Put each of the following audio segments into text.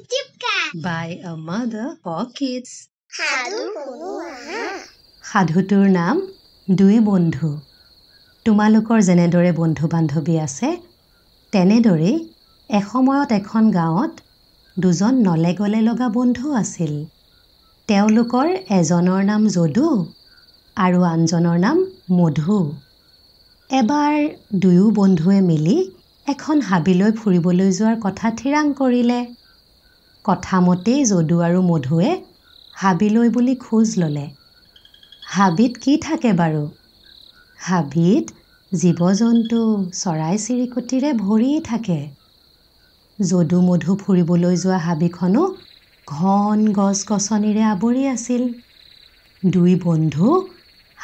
চিপচিপকা বাই আ mother for kids সাধুটোৰ নাম দুই বন্ধু তোমালোকৰ যেনেদৰে বন্ধু বান্ধৱী আছে তেনেদৰেই এসময়ত এখন গাঁৱত দুজন নলে গ'লে লগা বন্ধু আছিল তেওঁলোকৰ এজনৰ নাম যদু আৰু আনজনৰ নাম মধু এবাৰ দুয়ো বন্ধুৱে মিলি এখন হাবিলৈ ফুৰিবলৈ যোৱাৰ কথা থিৰাং কৰিলে কথামতেই যদু আৰু মধুৱে হাবিলৈ বুলি খোজ ল'লে হাবিত কি থাকে বাৰু হাবিত জীৱ জন্তু চৰাই চিৰিকটিৰে ভৰি থাকে যদু মধু ফুৰিবলৈ যোৱা হাবিখনো ঘন গছ গছনিৰে আৱৰি আছিল দুই বন্ধু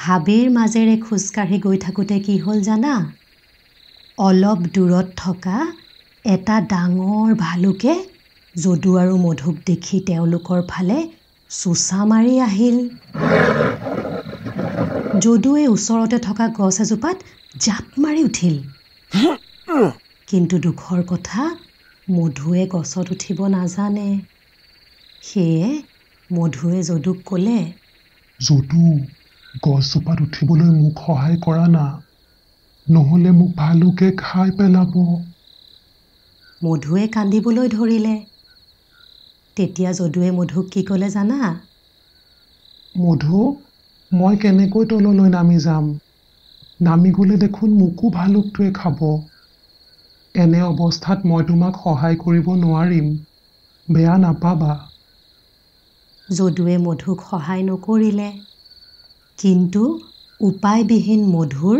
হাবিৰ মাজেৰে খোজকাঢ়ি গৈ থাকোঁতে কি হ'ল জানা অলপ দূৰত থকা এটা ডাঙৰ ভালুকে যদু আৰু মধুক দেখি তেওঁলোকৰ ফালে চোচা মাৰি আহিল যদুৱে ওচৰতে থকা গছ এজোপাত জাপ মাৰি উঠিল কিন্তু দুখৰ কথা মধুৱে গছত উঠিব নাজানে সেয়ে মধুৱে যদুক ক'লে যদু গছজোপাত উঠিবলৈ মোক সহায় কৰা না নহ'লে মোক ভালুকে খাই পেলাব মধুৱে কান্দিবলৈ ধৰিলে তেতিয়া যদুৱে মধুক কি ক'লে জানা মধু মই কেনেকৈ তললৈ নামি যাম নামি গ'লে দেখোন মোকো ভালুকটোৱে খাব এনে অৱস্থাত মই তোমাক সহায় কৰিব নোৱাৰিম বেয়া নাপাবা যদুৱে মধুক সহায় নকৰিলে কিন্তু উপায়বিহীন মধুৰ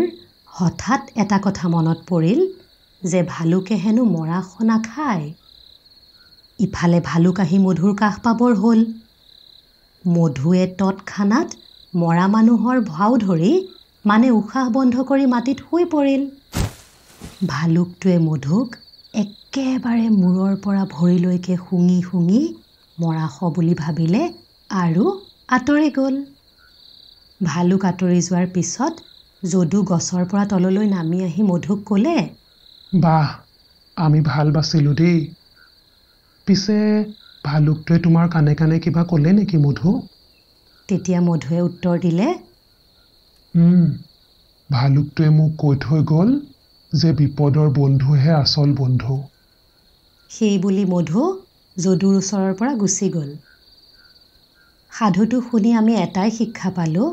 হঠাৎ এটা কথা মনত পৰিল যে ভালুকে হেনো মৰা খনা খায় ইফালে ভালুক আহি মধুৰ কাষ পাবৰ হ'ল মধুৱে তৎক্ষণাত মৰা মানুহৰ ভাও ধৰি মানে উশাহ বন্ধ কৰি মাটিত শুই পৰিল ভালুকটোৱে মধুক একেবাৰে মূৰৰ পৰা ভৰিলৈকে শুঙি শুঙি মৰাশ বুলি ভাবিলে আৰু আঁতৰি গ'ল ভালুক আঁতৰি যোৱাৰ পিছত যদু গছৰ পৰা তললৈ নামি আহি মধুক ক'লে বাহ আমি ভাল বাচিলোঁ দেই পিছে ভালুকটোৱে তোমাৰ কাণে কাণে কিবা ক'লে নেকি মধু তেতিয়া মধুৱে উত্তৰ দিলে ভালুকটোৱে মোক কৈ থৈ গ'ল যে বিপদৰ বন্ধুহে আচল বন্ধু সেই বুলি মধু যদুৰ ওচৰৰ পৰা গুচি গ'ল সাধুটো শুনি আমি এটাই শিক্ষা পালোঁ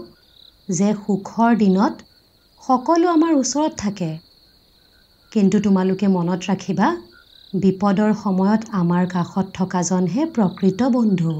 যে সুখৰ দিনত সকলো আমাৰ ওচৰত থাকে কিন্তু তোমালোকে মনত ৰাখিবা বিপদৰ সময়ত আমাৰ কাষত থকাজনহে প্ৰকৃত বন্ধু